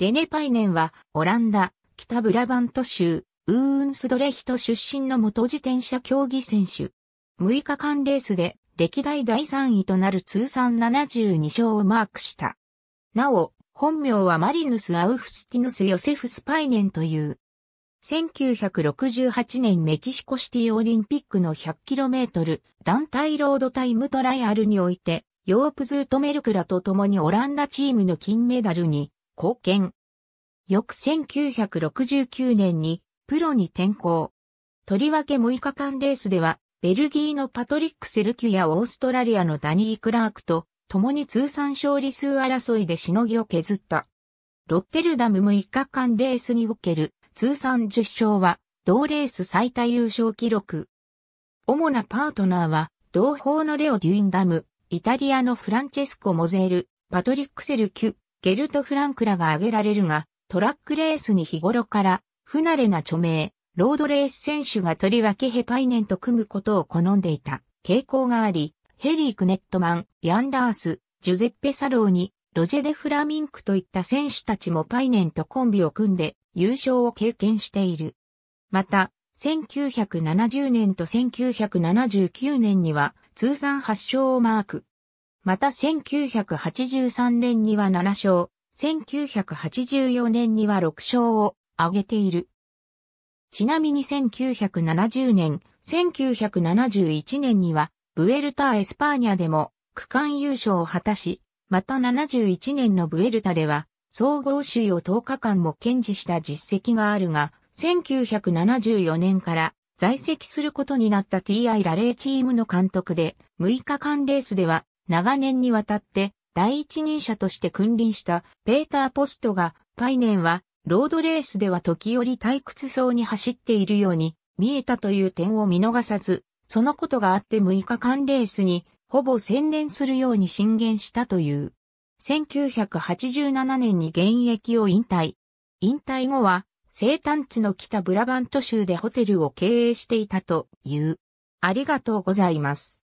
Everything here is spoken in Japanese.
レネ・パイネンは、オランダ、北ブラバント州、ウーンスドレヒト出身の元自転車競技選手。6日間レースで、歴代第3位となる通算72勝をマークした。なお、本名はマリヌス・アウフスティヌス・ヨセフス・パイネンという。1968年メキシコシティオリンピックの 100km 団体ロードタイムトライアルにおいて、ヨープズートメルクラと共にオランダチームの金メダルに貢献。翌1969年にプロに転向。とりわけ6日間レースでは、ベルギーのパトリック・セルキュやオーストラリアのダニー・クラークと、共に通算勝利数争いでしのぎを削った。ロッテルダム6日間レースにおける通算10勝は、同レース最多優勝記録。主なパートナーは、同胞のレオ・デュインダム、イタリアのフランチェスコ・モゼール、パトリック・セルキュ、ゲルト・フランクらが挙げられるが、トラックレースに日頃から不慣れな著名、ロードレース選手がとりわけヘパイネンと組むことを好んでいた傾向があり、ヘリー・クネットマン、ヤンダース、ジュゼッペ・サローに、ロジェ・デ・フラミンクといった選手たちもパイネンとコンビを組んで優勝を経験している。また、1970年と1979年には通算8勝をマーク。また1983年には7勝、1984年には6勝を挙げている。ちなみに1970年、1971年には、ブエルタ・エスパーニャでも区間優勝を果たし、また71年のブエルタでは、総合首位を10日間も堅持した実績があるが、1974年から在籍することになった TI ラレーチームの監督で、6日間レースでは長年にわたって第一人者として君臨したペーター・ポストが、パイネンはロードレースでは時折退屈そうに走っているように見えたという点を見逃さず、そのことがあって6日間レースにほぼ専念するように進言したという。1987年に現役を引退。引退後は生誕地の北ブラバント州でホテルを経営していたという。ありがとうございます。